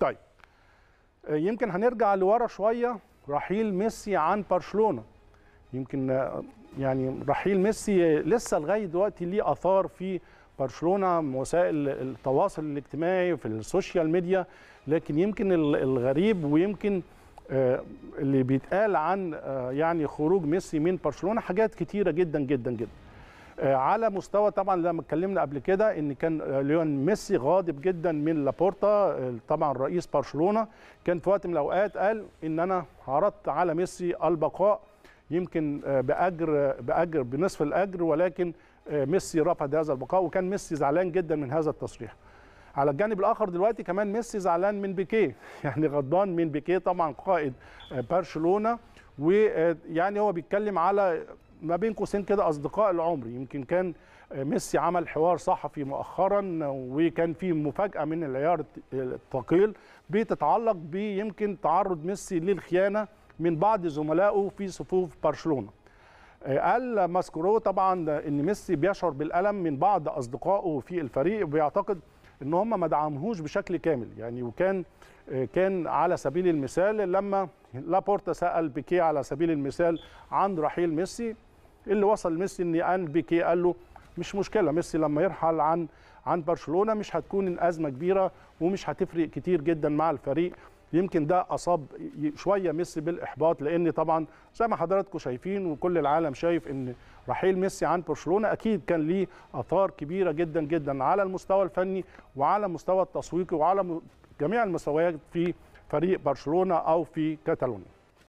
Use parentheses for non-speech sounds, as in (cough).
طيب آه، يمكن هنرجع لورا شويه رحيل ميسي عن برشلونه يمكن آه، يعني رحيل ميسي لسه لغايه دلوقتي ليه اثار في برشلونه وسائل التواصل الاجتماعي في السوشيال ميديا لكن يمكن الغريب ويمكن آه، اللي بيتقال عن يعني خروج ميسي من برشلونه حاجات كتيره جدا جدا جدا آه، على مستوى طبعا لما اتكلمنا قبل كده ان كان آه، ليون ميسي غاضب جدا من لابورتا طبعا رئيس برشلونه كان في وقت من الاوقات قال ان انا عرضت على ميسي البقاء يمكن آه، باجر باجر بنصف الاجر ولكن ميسي رفض هذا البقاء وكان ميسي زعلان جدا من هذا التصريح على الجانب الاخر دلوقتي كمان ميسي زعلان من بيكيه (laughs) يعني غضبان من بيكيه طبعا قائد برشلونه ويعني هو بيتكلم على ما بين قوسين كده اصدقاء العمر يمكن كان ميسي عمل حوار صحفي مؤخرا وكان في مفاجاه من العيار الثقيل بتتعلق بيمكن تعرض ميسي للخيانه من بعض زملائه في صفوف برشلونه قال ماسكورو طبعا ان ميسي بيشعر بالالم من بعض اصدقائه في الفريق وبيعتقد ان هم ما دعموهوش بشكل كامل يعني وكان كان على سبيل المثال لما لابورتا سال بيكيه على سبيل المثال عن رحيل ميسي اللي وصل ميسي ان ان بيكي قال له مش مشكله ميسي لما يرحل عن عن برشلونه مش هتكون الازمه كبيره ومش هتفرق كتير جدا مع الفريق يمكن ده اصاب شويه ميسي بالاحباط لان طبعا زي ما حضراتكم شايفين وكل العالم شايف ان رحيل ميسي عن برشلونه اكيد كان ليه اثار كبيره جدا جدا على المستوى الفني وعلى المستوى التسويقي وعلى جميع المستويات في فريق برشلونه او في كاتالونيا